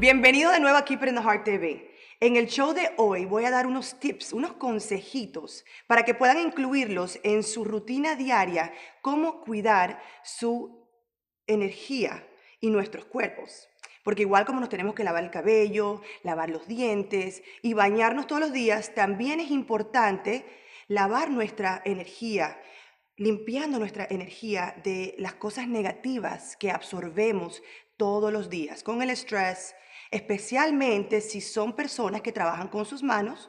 Bienvenido de nuevo aquí the Heart TV. En el show de hoy voy a dar unos tips, unos consejitos para que puedan incluirlos en su rutina diaria, cómo cuidar su energía y nuestros cuerpos. Porque igual como nos tenemos que lavar el cabello, lavar los dientes y bañarnos todos los días, también es importante lavar nuestra energía, limpiando nuestra energía de las cosas negativas que absorbemos todos los días, con el estrés, especialmente si son personas que trabajan con sus manos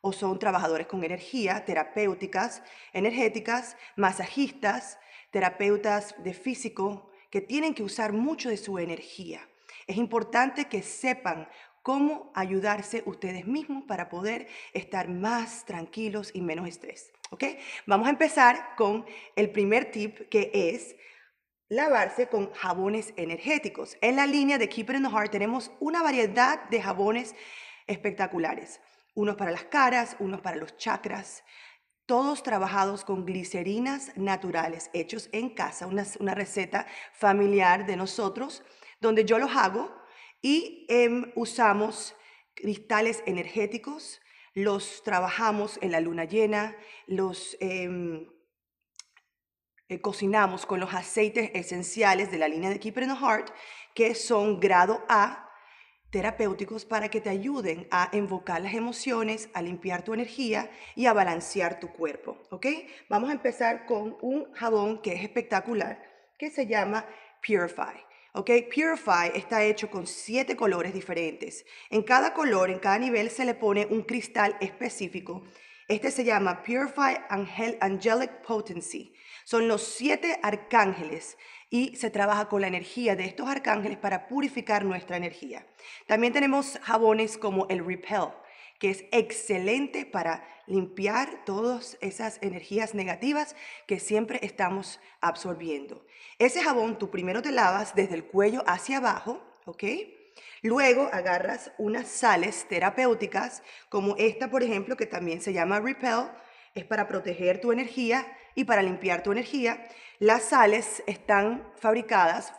o son trabajadores con energía, terapéuticas, energéticas, masajistas, terapeutas de físico, que tienen que usar mucho de su energía. Es importante que sepan cómo ayudarse ustedes mismos para poder estar más tranquilos y menos estrés. Vamos a empezar con el primer tip que es lavarse con jabones energéticos. En la línea de Keep It in the Heart tenemos una variedad de jabones espectaculares. Unos para las caras, unos para los chakras, todos trabajados con glicerinas naturales, hechos en casa, una, receta familiar de nosotros, donde yo los hago y em, usamos cristales energéticos, los trabajamos en la luna llena, los... Em, eh, cocinamos con los aceites esenciales de la línea de Keeper in the Heart, que son grado A, terapéuticos para que te ayuden a invocar las emociones, a limpiar tu energía y a balancear tu cuerpo, ¿ok? Vamos a empezar con un jabón que es espectacular, que se llama Purify. Purify está hecho con siete colores diferentes. En cada color, en cada nivel, se le pone un cristal específico. Este se llama Purify Angelic Potency. Son los siete arcángeles y se trabaja con la energía de estos arcángeles para purificar nuestra energía. También tenemos jabones como el Repel, que es excelente para limpiar todas esas energías negativas que siempre estamos absorbiendo. Ese jabón tú primero te lavas desde el cuello hacia abajo, ¿ok? Luego agarras unas sales terapéuticas como esta, por ejemplo, que también se llama Repel es para proteger tu energía y para limpiar tu energía. Las sales están fabricadas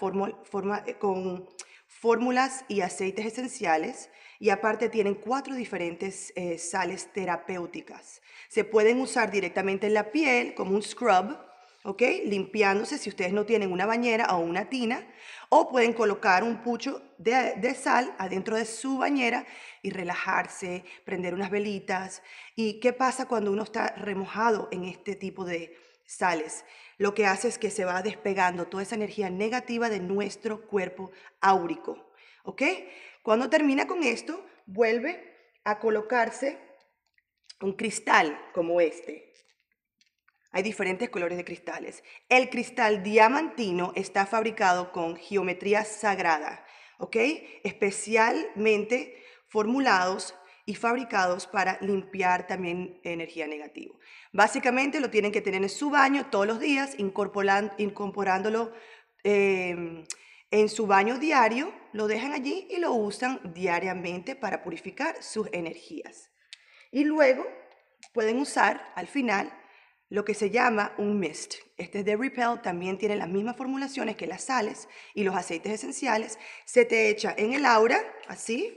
eh, con fórmulas y aceites esenciales y aparte tienen cuatro diferentes eh, sales terapéuticas. Se pueden usar directamente en la piel como un scrub ¿ok? Limpiándose si ustedes no tienen una bañera o una tina, o pueden colocar un pucho de, sal adentro de su bañera y relajarse, prender unas velitas. ¿Y qué pasa cuando uno está remojado en este tipo de sales? Lo que hace es que se va despegando toda esa energía negativa de nuestro cuerpo áurico, ¿ok? Cuando termina con esto, vuelve a colocarse un cristal como este, hay diferentes colores de cristales. El cristal diamantino está fabricado con geometría sagrada, Especialmente formulados y fabricados para limpiar también energía negativa. Básicamente lo tienen que tener en su baño todos los días, incorporándolo em, en su baño diario, lo dejan allí y lo usan diariamente para purificar sus energías. Y luego pueden usar al final lo que se llama un mist. Este de Repel también tiene las mismas formulaciones que las sales y los aceites esenciales. Se te echa en el aura, así,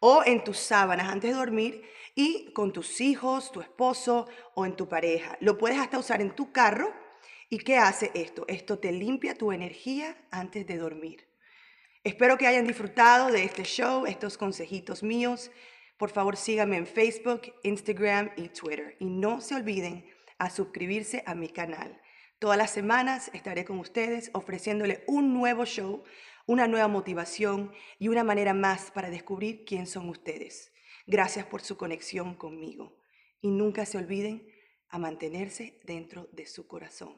o en tus sábanas antes de dormir y con tus hijos, tu esposo o en tu pareja. Lo puedes hasta usar en tu carro. ¿Y qué hace esto? Esto te limpia tu energía antes de dormir. Espero que hayan disfrutado de este show, estos consejitos míos. Por favor, síganme en Facebook, Instagram y Twitter. Y no se olviden a suscribirse a mi canal. Todas las semanas estaré con ustedes ofreciéndole un nuevo show, una nueva motivación y una manera más para descubrir quién son ustedes. Gracias por su conexión conmigo. Y nunca se olviden a mantenerse dentro de su corazón.